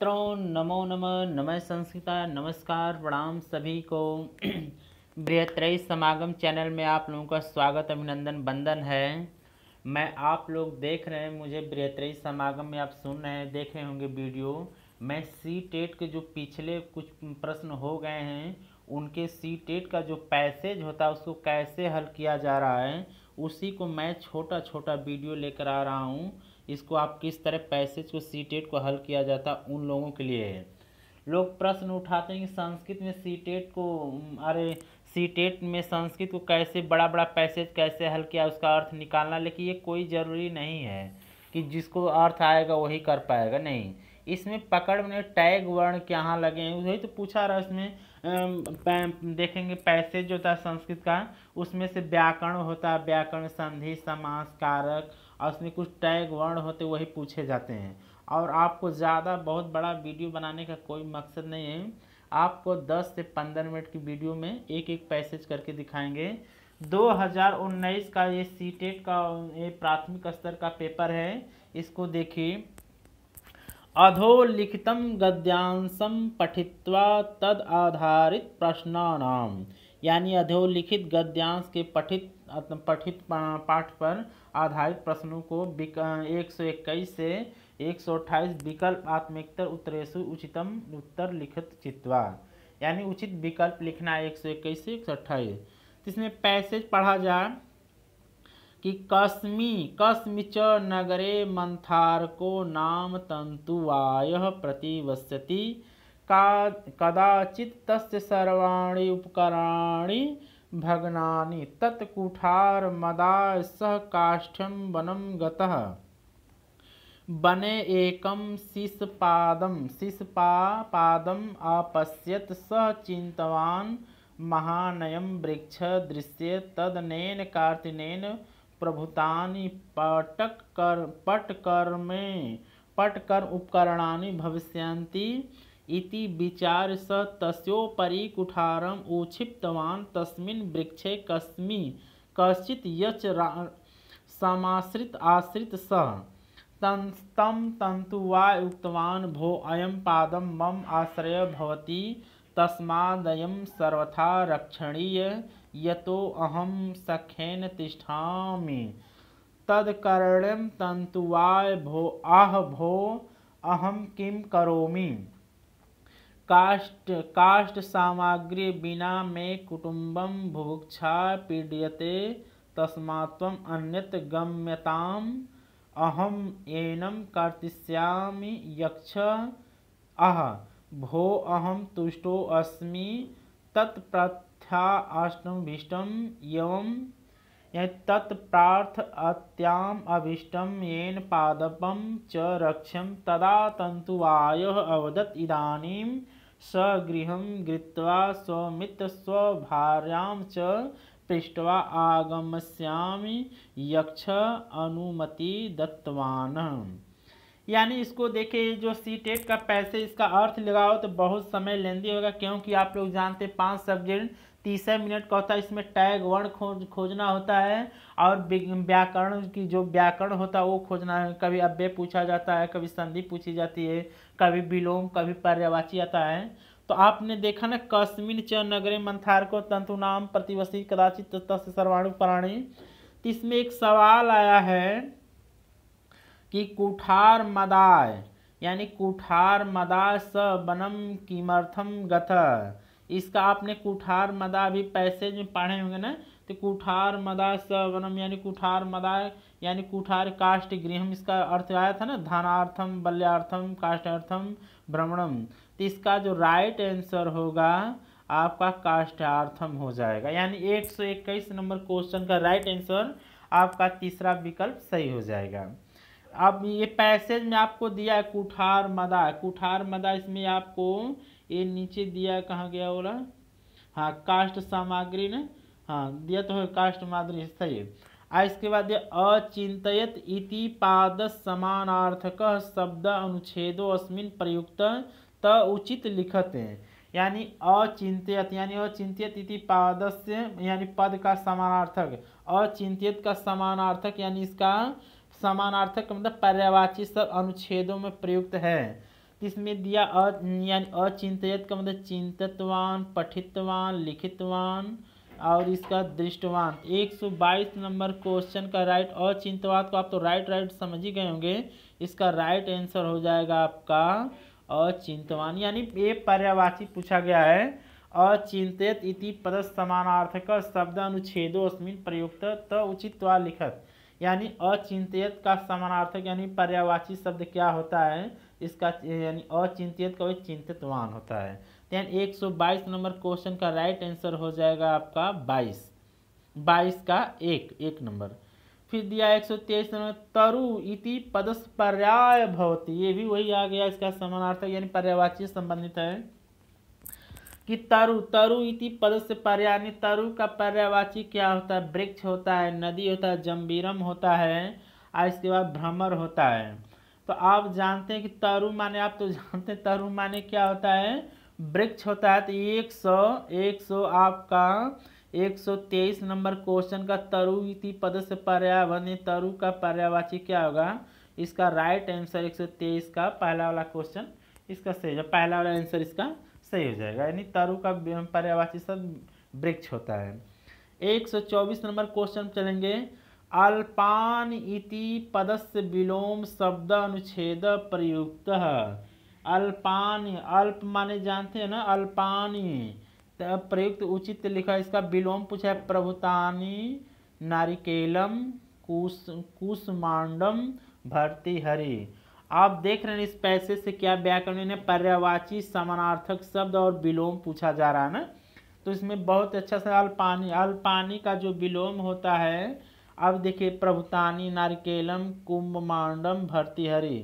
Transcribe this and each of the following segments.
मित्रों नमो नम नमः संस्कृता नमस्कार प्रणाम सभी को बृहत्रयी समागम चैनल में आप लोगों का स्वागत अभिनंदन बंदन है मैं आप लोग देख रहे हैं मुझे बृहत्रयी समागम में आप सुन रहे हैं देख रहे होंगे वीडियो मैं सी टेट के जो पिछले कुछ प्रश्न हो गए हैं उनके सी टेट का जो पैसेज होता है उसको कैसे हल किया जा रहा है उसी को मैं छोटा छोटा वीडियो लेकर आ रहा हूँ इसको आप किस तरह पैसेज को सीटेट को हल किया जाता उन लोगों के लिए है लोग प्रश्न उठाते हैं कि संस्कृत में सीटेट को अरे सीटेट में संस्कृत को कैसे बड़ा बड़ा पैसेज कैसे हल किया उसका अर्थ निकालना लेकिन ये कोई ज़रूरी नहीं है कि जिसको अर्थ आएगा वही कर पाएगा नहीं इसमें पकड़ में टैग वर्ण के यहाँ लगे हैं वही तो पूछा रहा इसमें देखेंगे पैसेज जो था संस्कृत का उसमें से व्याकरण होता है व्याकरण संधि समास कारक और उसमें कुछ टैग वर्ड होते वही पूछे जाते हैं और आपको ज़्यादा बहुत बड़ा वीडियो बनाने का कोई मकसद नहीं है आपको 10 से 15 मिनट की वीडियो में एक एक पैसेज करके दिखाएंगे 2019 का ये सी टेट e का ये प्राथमिक स्तर का पेपर है इसको देखिए अधोलिखितम गद्यांशम पठित्वा तद आधारित प्रश्नानाम यानी अधोलिखित गद्यांश के पठित पठित पाठ पर आधारित प्रश्नों को एक सौ इक्कीस से एक सौ अट्ठाईस विकल्प आत्मिकतर उत्तरेशु उचितम उत्तर लिखित चित्वा यानी उचित विकल्प लिखना है एक सौ इक्कीस से एक सौ अट्ठाईस इसमें पैसेज पढ़ा जाए कि कस्मी कश्मीच नगरे नगरे मंथारको नाम तंतुवाय प्रतिवश्यति का कदाचित तस्य सर्वाणि उपकरणी भगनानि तत्कुठारमदा सह काष्ठ्यं वनं गतः वने एकं शिशपादं शिशपापादम् अपश्यत् सः चिन्तवान् महानयं वृक्षदृश्ये तदनेन कार्तिनेन प्रभूतानि पटकर पटकर्मे पटकर उपकरणानि भविष्यन्ति इति विचार स तस्ोपरी कुठारम उक्षिप्तवान तस्मिन् वृक्षे कस्मी कश्चित यच समाश्रित आश्रित स तम तंतुवा उक्तवान भो अयम पादम मम आश्रय भवति तस्मादयम सर्वथा रक्षणीय यतो अहम सखेन तिष्ठामि तत्कर्णम तंतुवाय भो आह भो अहम किम करोमि काष्ट काष्ट सामग्री बिना में कुटुंबम भुभुक्षा पीड्यते तस्मात्म अन्यत गम्यताम अहम एनम कर्तिष्यामि यक्ष अह भो अहम तुष्टो अस्मि तत्प्रथ्याष्टमीष्टम यम तत्प्रार्थ अत्याम अभीष्टम येन पादपम च रक्षम तदा तंतुवाय अवदत इदानीं स्वगृह गृत्वा स्वमित्रस्वभार्यां च पृष्ट्वा आगमस्यामि यक्ष अनुमति दत्तवान यानी इसको देखे जो सी टेट का पैसे इसका अर्थ लगाओ तो बहुत समय लेंदी होगा क्योंकि आप लोग जानते पांच सब्जेक्ट तीसरे मिनट का होता है इसमें टैग वर्ण खोज खोजना होता है और व्याकरण की जो व्याकरण होता है वो खोजना है कभी अव्यय पूछा जाता है कभी संधि पूछी जाती है कभी विलोम कभी पर्यावाची आता है तो आपने देखा ना कश्मीर च नगरे मंथार को तंतु नाम प्रतिवसी कदाचित सर्वाणु प्राणी तो इसमें एक सवाल आया है कि कुठार मदाय यानी कुठार मदा स बनम किमर्थम गथ इसका आपने कुठार मदा भी पैसेज में पढ़े होंगे ना तो कुठार मदा स बनम यानी कुठार मदा यानी कुठार काष्ट गृहम इसका अर्थ आया था ना धानार्थम बल्यार्थम काष्टार्थम भ्रमणम तो इसका जो राइट आंसर होगा आपका काष्टार्थम हो जाएगा यानी एक सौ इक्कीस नंबर क्वेश्चन का राइट आंसर आपका तीसरा विकल्प सही हो जाएगा अब ये पैसेज में आपको दिया है कुठार मदा कुठार मदा इसमें आपको ये नीचे दिया कहाँ गया बोला हाँ काष्ट सामग्री ने हाँ दिया तो है काष्ट मादरी सही आ इसके बाद अचिंतयत इति पाद समानार्थक शब्द अनुच्छेदो अस्मिन प्रयुक्त त उचित लिखते हैं यानी अचिंतयत यानी अचिंतयत इति पाद से यानी पद का समानार्थक अचिंतयत का समानार्थक यानी इसका समानार्थक मतलब पर्यावाची सब अनुच्छेदों में प्रयुक्त है इसमें दिया अ यानी अचिंतयत का मतलब चिंततवान पठितवान लिखितवान और इसका सौ 122 नंबर क्वेश्चन का राइट अचिंतवाद को आप तो राइट राइट समझ ही गए होंगे इसका राइट आंसर हो जाएगा आपका अचिंतवान यानी ये पर्यावासी पूछा गया है चिंतित इति पद समानार्थक शब्द अनुच्छेदो अस्मिन प्रयुक्त त तो उचित व लिखत यानी अचिंतित का समानार्थक यानी पर्यावाची शब्द क्या होता है इसका यानी अचिंतित का चिंतितवान होता है देन 122 नंबर क्वेश्चन का राइट आंसर हो जाएगा आपका 22 22 का एक एक नंबर फिर दिया 123 नंबर तरु इति पदस पर्याय भवती ये भी वही आ गया इसका समानार्थक यानी पर्यावाची संबंधित है कि तरु तरु इति पद से तरु का पर्यावाची क्या होता है वृक्ष होता है नदी होता है जम्बीरम होता है और इसके बाद भ्रमर होता है तो आप जानते हैं कि तरु माने आप तो जानते हैं तरु माने क्या होता है वृक्ष होता है तो एक सौ एक सौ आपका एक सौ तेईस नंबर क्वेश्चन का तरु इति पद से पर्यावरण तरु का पर्यावाची क्या होगा इसका राइट आंसर एक सौ तेईस का पहला वाला क्वेश्चन इसका सही पहला वाला आंसर इसका सही हो जाएगा यानी तरु का पर्यावाची सब वृक्ष होता है एक सौ चौबीस नंबर क्वेश्चन चलेंगे अल्पान इति पदस्य विलोम शब्द अनुच्छेद प्रयुक्त अल्पानी अल्प माने जानते हैं ना अल्पानी प्रयुक्त उचित लिखा इसका विलोम पूछा है प्रभुतानी नारिकेलम कुस भरती हरि आप देख रहे हैं इस पैसे से क्या व्याकरण ने पर्यावाची समानार्थक शब्द और विलोम पूछा जा रहा है ना तो इसमें बहुत अच्छा सा अल्पानी अल्पानी का जो विलोम होता है अब देखिए प्रभुतानी नारिकेलम कुंभ मांडम हरी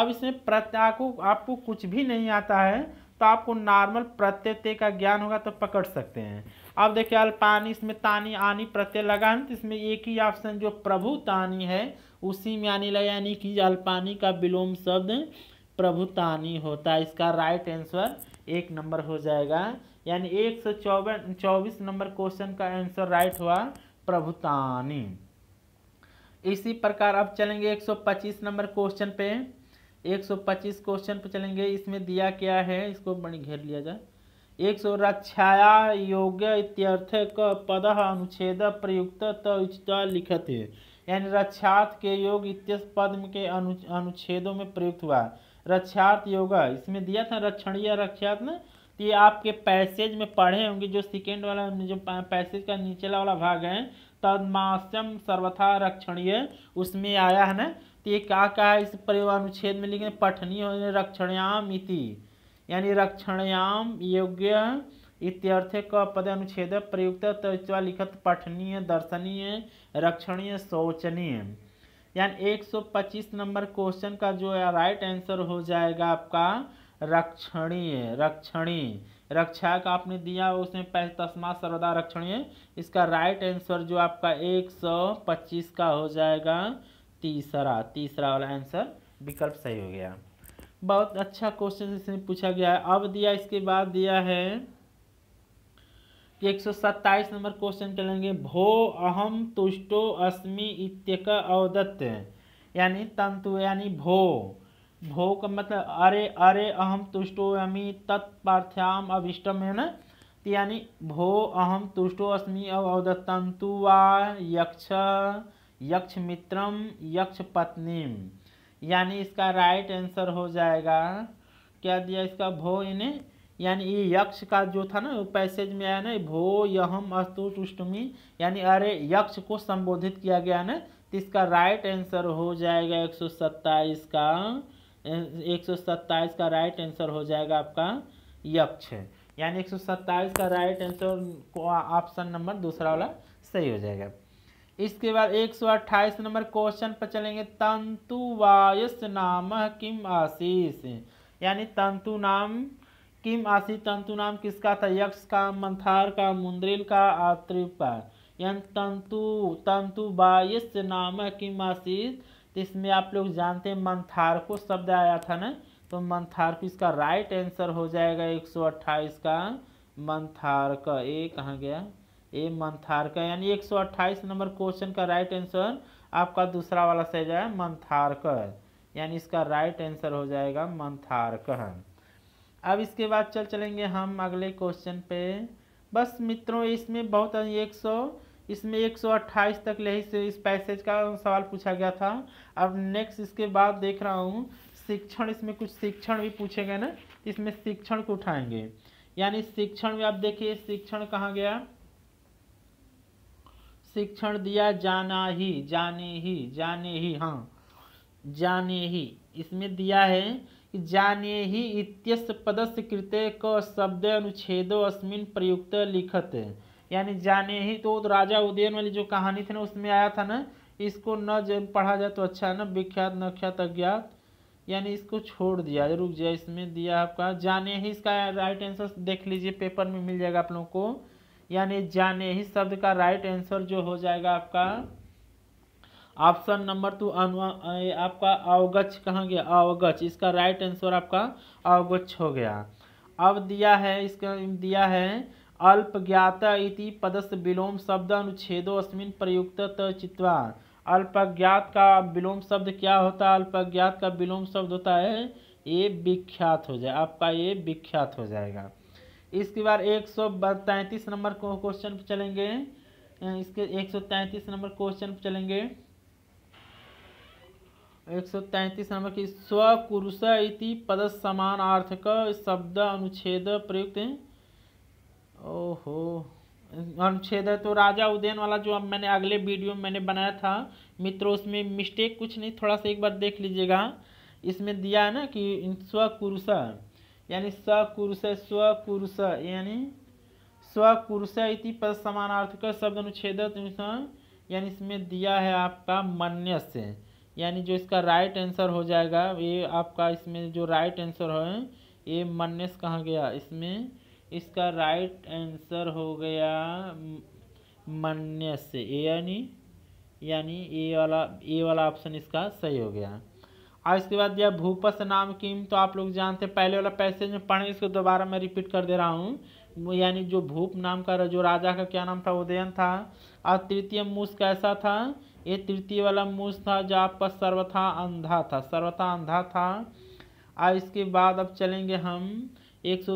अब इसमें प्रत्यय को आपको कुछ भी नहीं आता है तो आपको नॉर्मल प्रत्यय का ज्ञान होगा तो पकड़ सकते हैं अब देखिए अल्पानी इसमें तानी आनी प्रत्यय लगा है तो इसमें एक ही ऑप्शन जो प्रभु तानी है उसी में आने लगा यानी कि अल्पानी का विलोम शब्द प्रभुतानी होता है इसका राइट आंसर एक नंबर हो जाएगा यानी एक सौ चौब चौबीस नंबर क्वेश्चन का आंसर राइट हुआ प्रभुतानी इसी प्रकार अब चलेंगे 125 नंबर क्वेश्चन पे 125 क्वेश्चन पे चलेंगे इसमें दिया क्या है इसको बड़ी घेर लिया जाए एक सौ रक्षाया योग्य इत्यर्थ क पद अनुच्छेद प्रयुक्त लिखत है यानी रक्षार्थ के योग इत्यस पद के अनु अनुच्छेदों में प्रयुक्त हुआ रक्षार्थ योग इसमें दिया था रक्षणीय रक्षात ना ये आपके पैसेज में पढ़े होंगे जो सेकेंड वाला जो पैसेज का निचला वाला भाग है तदमाश्यम सर्वथा रक्षणीय उसमें आया है ना तो ये क्या क्या है इस परिवार अनुच्छेद में लिखे पठनीय रक्षणयाम इति यानी रक्षणयाम योग्य इत्यर्थ का पद अनुच्छेद प्रयुक्त तत्वा लिखत पठनीय दर्शनीय रक्षणीय शोचनीय यानी 125 नंबर क्वेश्चन का जो है राइट आंसर हो जाएगा आपका रक्षणीय रक्षणीय रक्षा का आपने दिया उसमें तस्मा सर्वदा रक्षणीय इसका राइट आंसर जो आपका 125 का हो जाएगा तीसरा तीसरा वाला आंसर विकल्प सही हो गया बहुत अच्छा क्वेश्चन इसने पूछा गया है अब दिया इसके बाद दिया है कि एक नंबर क्वेश्चन चलेंगे भो अहम तुष्टो अस्मि इत्यक अवदत्त यानी तंतु यानी भो भो का मतलब अरे अरे अहम तुष्टो अमी तत्पार्थ्याम अभिष्टम है ना तो यानी भो अहम तुष्टो अस्मि अवदत्त तंतु वा यक्ष यक्ष मित्रम यक्ष पत्नीम यानी इसका राइट आंसर हो जाएगा क्या दिया इसका भो इन्हें यानी ये यक्ष का जो था ना पैसेज में आया ना भो यहम अस्तु तुष्टमी यानी अरे यक्ष को संबोधित किया गया ना तो इसका राइट आंसर हो जाएगा एक सौ सत्ताईस का एक सौ सत्ताईस का राइट आंसर हो जाएगा आपका यक्ष यानी एक सौ सत्ताईस का राइट आंसर ऑप्शन नंबर दूसरा वाला सही हो जाएगा इसके बाद एक सौ अट्ठाईस नंबर क्वेश्चन पर चलेंगे तंतु वायस नाम किम आशीष यानी तंतु नाम किम आशीष तंतु नाम किसका था यक्ष का मंथार का मुंद्रिल का आत्रिप यानी तंतु तंतु वायस नाम किम आशीष तो इसमें आप लोग जानते हैं मंथार को शब्द आया था ना तो मंथार को इसका राइट आंसर हो जाएगा एक सौ अट्ठाईस का मंथार का ए कहाँ गया ए मंथार का यानी 128 नंबर क्वेश्चन का राइट आंसर आपका दूसरा वाला सही जाए मंथारकर यानी इसका राइट आंसर हो जाएगा मंथारकर अब इसके बाद चल चलेंगे हम अगले क्वेश्चन पे बस मित्रों इसमें बहुत एक सौ इसमें 128 तक ले इस पैसेज का सवाल पूछा गया था अब नेक्स्ट इसके बाद देख रहा हूँ शिक्षण इसमें कुछ शिक्षण भी पूछेगा ना इसमें शिक्षण को उठाएंगे यानी शिक्षण में आप देखिए शिक्षण कहाँ गया शिक्षण दिया जाना ही जाने ही जाने ही हाँ जाने ही इसमें दिया है कि जाने ही इत्यस पदस्य कृत्य क शब्द अनुच्छेदो अस्मिन प्रयुक्त लिखत यानी जाने ही तो, तो राजा उदयन वाली जो कहानी थी ना उसमें आया था ना इसको न पढ़ा जाए तो अच्छा है ना विख्यात नख्यात अज्ञात यानी इसको छोड़ दिया रुक जाए इसमें दिया आपका जाने ही इसका राइट आंसर देख लीजिए पेपर में मिल जाएगा आप लोगों को यानी जाने ही शब्द का राइट आंसर जो हो जाएगा आपका ऑप्शन नंबर टू आपका अवगछ कहा गया अवगछ इसका राइट आंसर आपका अवगछ हो गया अब दिया है इसका दिया है अल्प ज्ञाता इति पदस विलोम शब्द अनुच्छेदो अस्मिन प्रयुक्त चित्वा अल्पज्ञात का विलोम शब्द क्या होता है अल्पज्ञात का विलोम शब्द होता है ये विख्यात हो जाए आपका ये विख्यात हो जाएगा इसके बाद एक सौ तैंतीस नंबर क्वेश्चन पर चलेंगे अं, इसके एक सौ तैंतीस नंबर क्वेश्चन पर चलेंगे एक सौ तैंतीस नंबर की स्वकुरुष इति पद समानार्थक शब्द अनुच्छेद प्रयुक्त ओहो अनुच्छेद तो राजा उदयन वाला जो अब मैंने अगले वीडियो में मैंने बनाया था मित्रों उसमें मिस्टेक कुछ नहीं थोड़ा सा एक बार देख लीजिएगा इसमें दिया है ना कि स्वकुरुषा यानी सकुरुष स्वकुरुष यानी स्वकुरुष इति पद का शब्द अनुच्छेद यानी इसमें दिया है आपका मन्यस्य यानी जो इसका राइट आंसर हो जाएगा ये आपका इसमें जो राइट आंसर है ये मन्यस कहाँ गया इसमें इसका राइट आंसर हो गया मन्यस्य यानी यानी ए वाला ए वाला ऑप्शन इसका सही हो गया और इसके बाद दिया भूपस नाम किम तो आप लोग जानते हैं पहले वाला पैसेज में पढ़ें इसको दोबारा मैं रिपीट कर दे रहा हूँ यानी जो भूप नाम का जो राजा का क्या नाम था उदयन था और तृतीय मूस कैसा था ये तृतीय वाला मूस था जो आपका सर्वथा अंधा था सर्वथा अंधा था और इसके बाद अब चलेंगे हम एक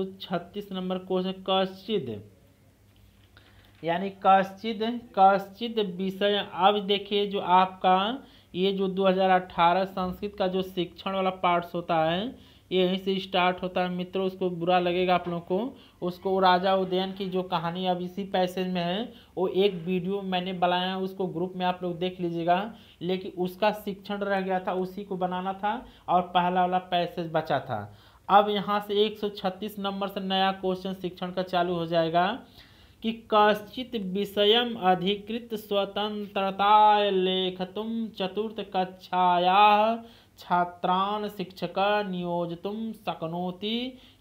नंबर क्वेश्चन कश्चिद यानी कश्चिद कश्चिद विषय अब देखिए जो आपका ये जो 2018 संस्कृत का जो शिक्षण वाला पार्ट्स होता है ये यहीं से स्टार्ट होता है मित्रों उसको बुरा लगेगा आप लोगों को उसको राजा उदयन की जो कहानी अब इसी पैसेज में है वो एक वीडियो मैंने बनाया है उसको ग्रुप में आप लोग देख लीजिएगा लेकिन उसका शिक्षण रह गया था उसी को बनाना था और पहला वाला पैसेज बचा था अब यहाँ से 136 नंबर से नया क्वेश्चन शिक्षण का चालू हो जाएगा कि काश्चित विषय अधिकृत स्वतंत्रता लेखत चतुर्थ कक्षाया छात्रान शिक्षक नियोजित शक्नोति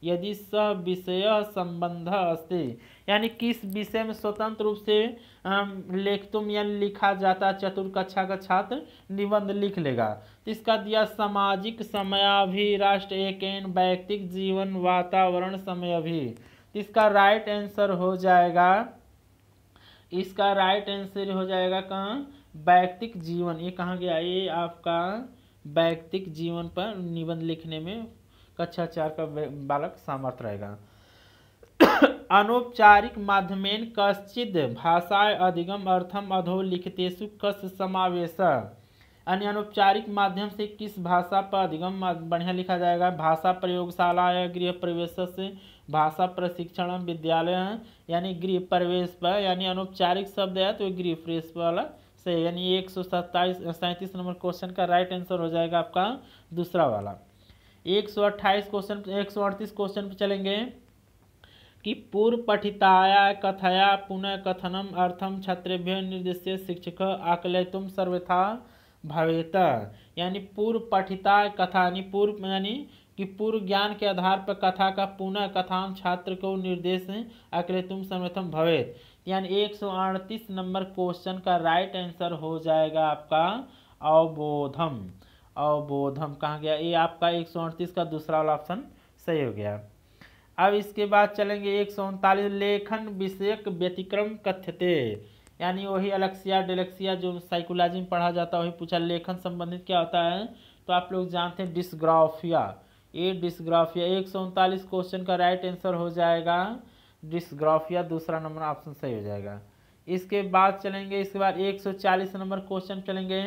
यदि सह विषय संबंध अस्ति यानी किस विषय में स्वतंत्र रूप से तुम या लिखा जाता चतुर्थ कक्षा का छात्र निबंध लिख लेगा तो इसका दिया सामाजिक समयाभि राष्ट्र एक वैयक्तिक जीवन वातावरण समयाभि इसका राइट आंसर हो जाएगा इसका राइट आंसर हो जाएगा कहाँ वैक्तिक जीवन ये कहाँ गया ये आपका वैयक्तिक जीवन पर निबंध लिखने में कक्षा चार का बालक सामर्थ रहेगा अनौपचारिक माध्यमेन कश्चित भाषाएं अधिगम अर्थम अधो लिखतेषु कस समावेश अन्य अनौपचारिक माध्यम से किस भाषा पर अधिगम बढ़िया लिखा जाएगा भाषा प्रयोगशाला या गृह प्रवेश से भाषा प्रशिक्षण विद्यालय यानी गृह प्रवेश पर यानी अनौपचारिक शब्द है तो गृह प्रवेश वाला से यानी एक सौ सत्ताईस सैंतीस नंबर क्वेश्चन का राइट आंसर हो जाएगा आपका दूसरा वाला एक सौ अट्ठाईस क्वेश्चन एक सौ अड़तीस क्वेश्चन पर चलेंगे कि पूर्व पठिताया कथया पुनः कथनम अर्थम छात्रेभ्य निर्देश शिक्षक आकलयतुम सर्वथा भवेत यानी पूर्व पठिता कथा यानी पूर्व यानी कि पूर्व ज्ञान के आधार पर कथा का पुनः कथान छात्र को निर्देश तुम समर्थम भवेत यानी एक सौ अड़तीस नंबर क्वेश्चन का राइट आंसर हो जाएगा आपका अवबोधम अवबोधम कहाँ गया ये आपका एक सौ अड़तीस का दूसरा वाला ऑप्शन सही हो गया अब इसके बाद चलेंगे एक सौ उनतालीस लेखन विषयक व्यतिक्रम कथ्यते यानी वही अलेक्सिया डेलेक्सिया जो साइकोलॉजी में पढ़ा जाता है वही पूछा लेखन संबंधित क्या होता है तो आप लोग जानते हैं डिस्ग्राफिया ए डिस्ग्राफिया एक सौ उनतालीस क्वेश्चन का राइट आंसर हो जाएगा डिस्ग्राफिया दूसरा नंबर ऑप्शन सही हो जाएगा इसके बाद चलेंगे इसके बाद एक सौ चालीस नंबर क्वेश्चन चलेंगे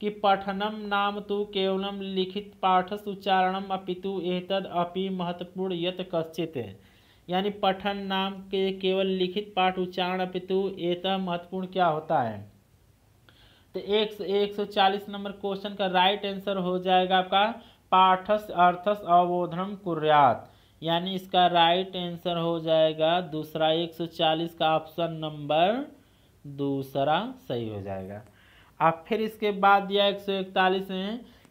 कि पठनम नाम तो केवलम लिखित पाठस उच्चारणम अपितु एतद अपि महत्वपूर्ण यत कश्चित है यानी पठन नाम के केवल लिखित पाठ उच्चारण अपितु एत महत्वपूर्ण क्या होता है तो एक एक सौ चालीस नंबर क्वेश्चन का राइट आंसर हो जाएगा आपका पाठस अर्थस अवबोधनम कुर्यात यानी इसका राइट आंसर हो जाएगा दूसरा एक सौ चालीस का ऑप्शन नंबर दूसरा सही हो जाएगा अब फिर इसके बाद दिया एक सौ इकतालीस है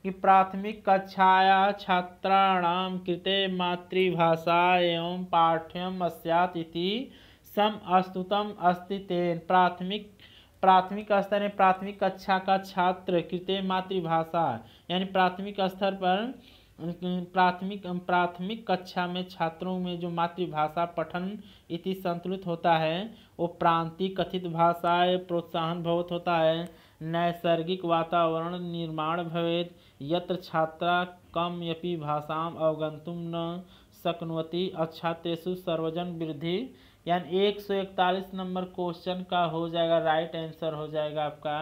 कि कक्षाया छात्राण कृते मातृभाषा एवं पाठ्यम स्यात् इति सम अस्तुतम अस्ति तेन प्राथमिक प्राथमिक स्तर में प्राथमिक कक्षा का छात्र कृते मातृभाषा यानी प्राथमिक स्तर पर प्राथमिक प्राथमिक कक्षा में छात्रों में जो मातृभाषा पठन इति संतुलित होता है वो प्रांतीय कथित भाषाएं प्रोत्साहन बहुत होता है नैसर्गिक वातावरण निर्माण भवेद यत्र छात्रा कम यपि भाषा अवगंत न शक्नोति अच्छात्रेषु सर्वजन वृद्धि यानी एक सौ इकतालीस नंबर क्वेश्चन का हो जाएगा राइट आंसर हो जाएगा आपका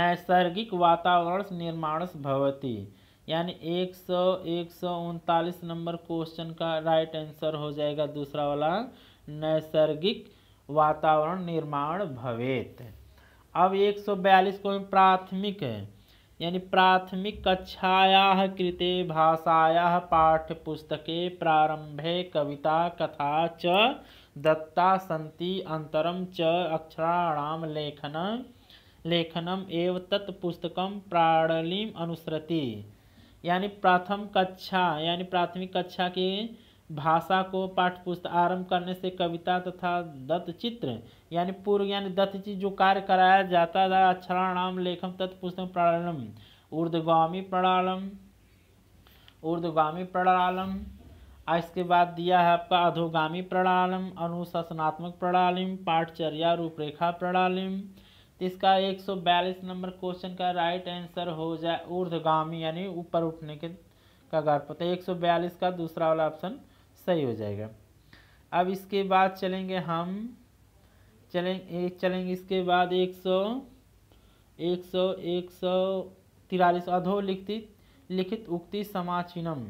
नैसर्गिक वातावरण निर्माण भवती यानी एक सौ एक सौ उनतालीस नंबर क्वेश्चन का राइट आंसर हो जाएगा दूसरा वाला नैसर्गिक वातावरण निर्माण भवेत अब एक सौ बयालीस को प्राथमिक है यानी प्राथमिक कक्षाया कृते भाषाया पाठ्यपुस्तक प्रारंभे कविता कथा च दत्ता सन्ति अंतर च अक्षराण लेखन लेखनम एव तत्पुस्तक पुस्तकं अनुसृति यानी प्रथम कक्षा यानी प्राथमिक कक्षा के भाषा को पाठ्यपुस्तक आरंभ करने से कविता तथा दत्त चित्र यानी पूर्व यानी दत्त जी जो कार्य कराया जाता था अक्षराणाम लेखम तत्पुस्तक प्रणालम ऊर्दगामी प्रणालम ऊर्दगामी प्रणालम इसके बाद दिया है आपका अधोगामी प्रणालम अनुशासनात्मक प्रणालिम पाठचर्या रूपरेखा प्रणालिम तो इसका एक सौ बयालीस नंबर क्वेश्चन का राइट आंसर हो जाए ऊर्धगामी यानी ऊपर उठने के कगार है तो एक सौ बयालीस का दूसरा वाला ऑप्शन सही हो जाएगा अब इसके बाद चलेंगे हम चलेंगे एक चलेंगे इसके बाद एक सौ एक सौ एक सौ तिरालीस अधोलिखित लिखित उक्ति समाचिनम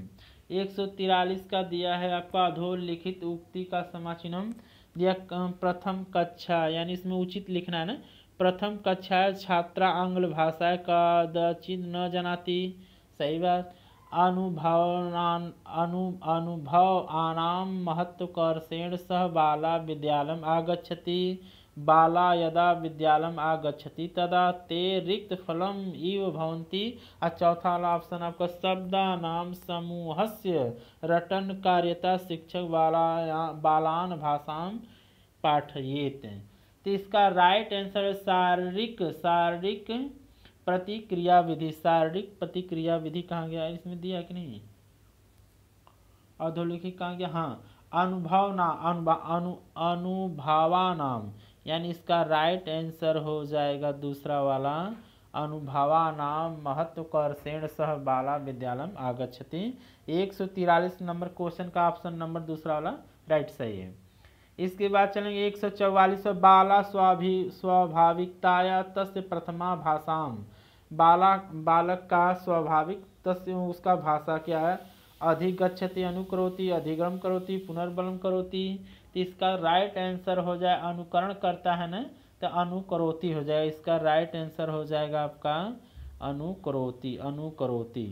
एक सौ तिरालीस का दिया है आपका अधोलिखित उक्ति का समाचिनम दिया प्रथम कक्षा यानी इसमें उचित लिखना है ना प्रथम कक्षा छात्रा आंग्ल भाषा का दचिन न जनाती सही बात अनु अनुभवानां महत्वकर्षेण सह बाला विद्यालय आगछति बाला यदा विद्यालय आगछति तदा ते फलम इव भवन्ति और चौथा वाला ऑप्शन आपका शब्दानां समूहस्य कार्यता शिक्षक बाला बालान भाषां पाठयेत तो इसका राइट आंसर शारीरिक शारीरिक प्रतिक्रिया विधि शारीरिक प्रतिक्रिया विधि कहाँ गया इसमें दिया कि नहीं अधोलिखित कहाँ गया हाँ अनुभव अनुभा अनु अनुभावा नाम यानी इसका राइट आंसर हो जाएगा दूसरा वाला अनुभवा नाम महत्वकर्षेण सह बाला विद्यालय आगछती एक सौ तिरालीस नंबर क्वेश्चन का ऑप्शन नंबर दूसरा वाला राइट सही है इसके बाद चलेंगे एक सौ चौवालीस बाला स्वाभि स्वाभाविकताया तस्य प्रथमा भाषाम बाला बालक का स्वाभाविक तस्य उसका भाषा क्या है अधिगछति अनुकरोति अधिगम करोति पुनर्बलम करोति तो इसका राइट आंसर हो जाए अनुकरण करता है ना तो अनुकरोति हो जाए इसका राइट आंसर हो जाएगा आपका अनुकरोति अनुकरोति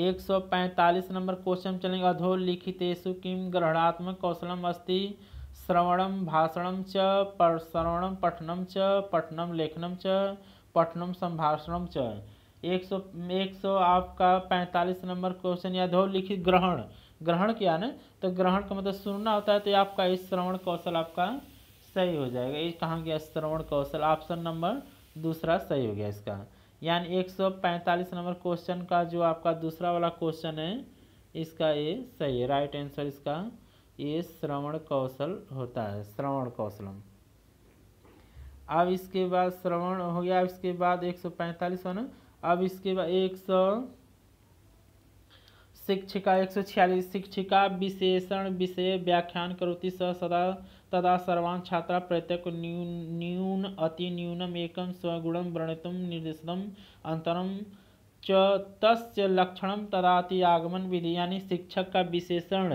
एक सौ पैंतालीस नंबर क्वेश्चन चलेंगे अधोलिखितेशु किम ग्रहणात्मक कौशलम अस्ति श्रवणम भाषणम च पर श्रवणम पठनम च पठनम लेखनम च पठनम संभाषणम च एक सौ एक सौ आपका पैंतालीस नंबर क्वेश्चन या अधोलिखित ग्रहण ग्रहण किया ना तो ग्रहण का मतलब सुनना होता है तो आपका इस श्रवण कौशल आपका सही हो जाएगा ये कहाँ गया श्रवण कौशल ऑप्शन नंबर दूसरा सही हो गया इसका यानी 145 नंबर क्वेश्चन का जो आपका दूसरा वाला क्वेश्चन है इसका ये सही है राइट आंसर इसका ये श्रवण कौशल होता है श्रवण कौशलम अब इसके बाद श्रवण हो गया इसके बाद एक सौ पैंतालीस अब इसके बाद एक सौ शिक्षिका एक सौ छियालीस शिक्षिका विशेषण विषय व्याख्यान करोती सदा तदा सर्वान् छात्रा प्रत्येक न्यून न्यून अति न्यूनम एक स्वगुण वर्णित निर्देश अन्तरं च तस्य तदा अति आगमन विधि यानी शिक्षक का विशेषण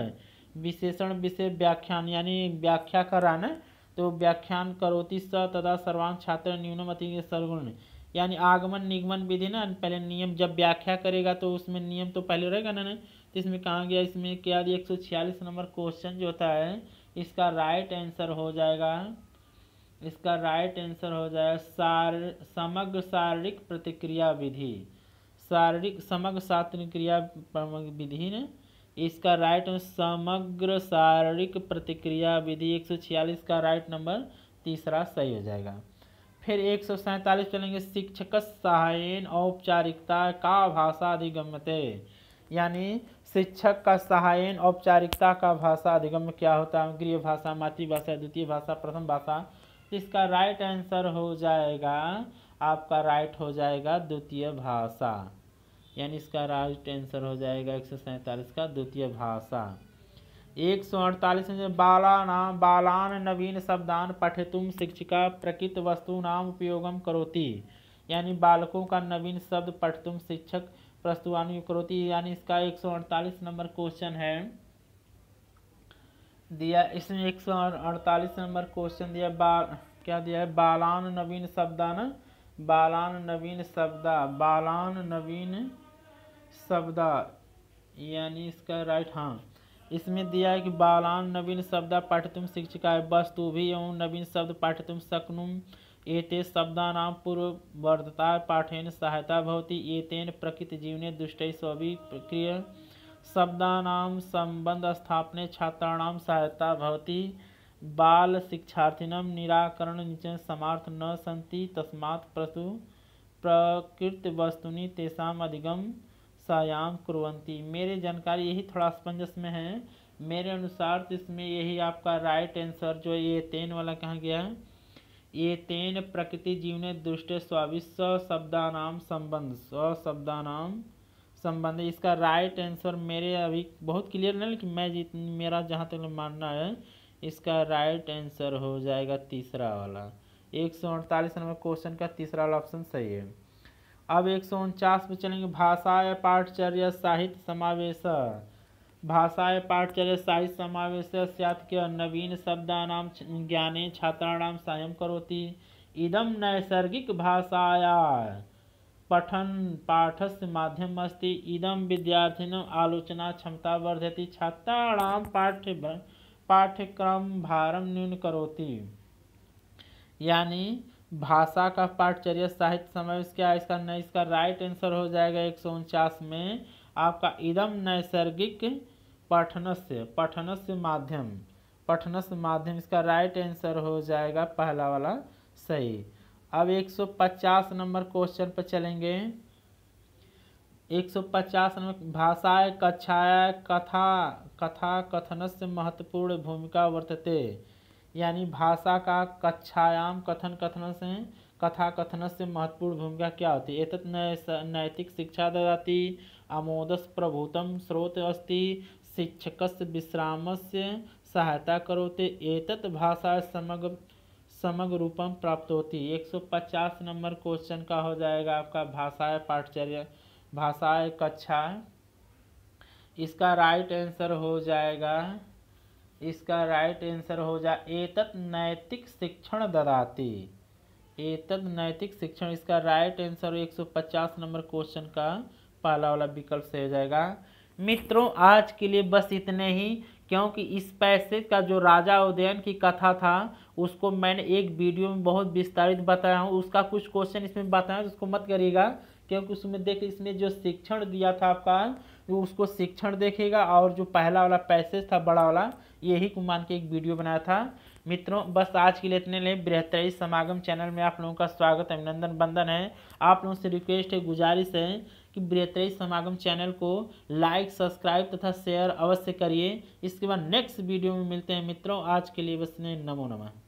विशेषण विषय व्याख्यान यानी व्याख्या कराना तो व्याख्यान करोति स तदा सर्वान् छात्र न्यूनम अति सर्वगुण यानी आगमन निगमन विधि ना पहले नियम जब व्याख्या करेगा तो उसमें नियम तो पहले रहेगा ना तो इसमें कहा गया इसमें क्या एक सौ छियालीस नंबर क्वेश्चन जो होता है इसका राइट आंसर हो जाएगा इसका राइट आंसर हो जाएगा सार समग्र शारीरिक प्रतिक्रिया विधि शारीरिक समग्र शास्त्रीय क्रिया विधि ने इसका राइट समग्र शारीरिक प्रतिक्रिया विधि एक सौ छियालीस का राइट नंबर तीसरा सही हो जाएगा फिर एक सौ सैंतालीस चलेंगे शिक्षक सहायन औपचारिकता का भाषा अधिगम्यते यानी शिक्षक का सहायन औपचारिकता का भाषा अधिगम क्या होता है गृह भाषा मातृभाषा द्वितीय भाषा प्रथम भाषा इसका राइट आंसर हो जाएगा आपका राइट हो जाएगा द्वितीय भाषा यानी इसका राइट आंसर हो जाएगा एक सौ सैंतालीस का द्वितीय भाषा एक सौ अड़तालीस में बालाना बालान नवीन शब्दान पठितुम शिक्षिका प्रकृत वस्तु नाम उपयोगम करोती यानी बालकों का नवीन शब्द पठतुम शिक्षक प्रस्तुवानु करोति यानी इसका एक सौ अड़तालीस नंबर क्वेश्चन है दिया इसमें एक सौ अड़तालीस नंबर क्वेश्चन दिया बाल क्या दिया है बालान नवीन शब्दान बालान नवीन शब्दा बालान नवीन शब्दा यानी इसका राइट हाँ इसमें दिया है कि बालान नवीन शब्दा पाठ्यतुम शिक्षिका है बस तू भी एवं नवीन शब्द पाठ्यतुम शकनुम एते शब्दानां पूर्ववर्धता पाठेन सहायता भवति एतेन प्रकृतजीवने दुष्टैः शब्द शब्दानां सम्बन्धस्थापने छात्राणां सहायता भवति बालशिक्षार्थिनं निराकरणनिचन समार्थ न सन्ति तस्मात् प्रसु प्रकृतवस्तूनि तेषाम् अधिगम सायाम कुरंती मेरे जानकारी यही थोड़ा स्पंजस में है मेरे अनुसार तो इसमें यही आपका राइट आंसर जो ये तेन वाला कहा गया है एतेन प्रकृतिजीवने दृष्टे स्वावि शब्दानाम संबंध शब्दानाम संबंध इसका राइट आंसर मेरे अभी बहुत क्लियर नहीं लेकिन मैं जित मेरा जहाँ तक तो मानना है इसका राइट आंसर हो जाएगा तीसरा वाला एक सौ अड़तालीस नंबर क्वेश्चन का तीसरा वाला ऑप्शन सही है अब एक सौ उनचास में चलेंगे भाषा या पाठचर्या साहित्य समावेश भाषाएं पाठचर्य साहित्य नवीन शब्दा ज्ञाने छात्राणां साहाय्यं करोति नैसर्गिक भाषाया पठन से माध्यम अस्ति इदम विद्यार्थिनम् आलोचना क्षमता वर्धती छात्राणां पाठ्य पाठ्यक्रम भारम न्यून करोति यानी भाषा का पाठचर्या साहित्य समावेश क्या है इसका नहीं इसका राइट आंसर हो जाएगा एक में आपका इदम नैसर्गिक पठनस्य पठनस्य माध्यम पठनस्य माध्यम इसका राइट आंसर हो जाएगा पहला वाला सही अब 150 नंबर क्वेश्चन पर चलेंगे 150 नंबर भाषाएं कक्षाएँ कथा कथा कथन से महत्वपूर्ण भूमिका वर्तते यानी भाषा का कक्षायाम कथन कथन से कथा कथन से महत्वपूर्ण भूमिका क्या होती है एक नैतिक शिक्षा ददाती आमोद प्रभुत स्रोत अस्त शिक्षक विश्राम से सहायता करोते एक भाषा समग्र समग्र रूप प्राप्त होती एक सौ पचास नंबर क्वेश्चन का हो जाएगा आपका भाषा पाठचर्य भाषा कक्षा इसका राइट आंसर हो जाएगा इसका राइट आंसर हो जाए एक नैतिक शिक्षण ददाती तद नैतिक शिक्षण इसका राइट आंसर 150 नंबर क्वेश्चन का पहला वाला विकल्प से हो जाएगा मित्रों आज के लिए बस इतने ही क्योंकि इस पैसे का जो राजा उदयन की कथा था उसको मैंने एक वीडियो में बहुत विस्तारित बताया हूँ उसका कुछ क्वेश्चन इसमें बताया उसको मत करिएगा क्योंकि उसमें देख इसने जो शिक्षण दिया था आपका वो उसको शिक्षण देखेगा और जो पहला वाला पैसेज था बड़ा वाला यही को मान के एक वीडियो बनाया था मित्रों बस आज के लिए इतने लिए बेहतर समागम चैनल में आप लोगों का स्वागत अभिनंदन बंदन है आप लोगों से रिक्वेस्ट है गुजारिश है कि बेहतर समागम चैनल को लाइक सब्सक्राइब तथा शेयर अवश्य करिए इसके बाद नेक्स्ट वीडियो में मिलते हैं मित्रों आज के लिए बस नमो नमः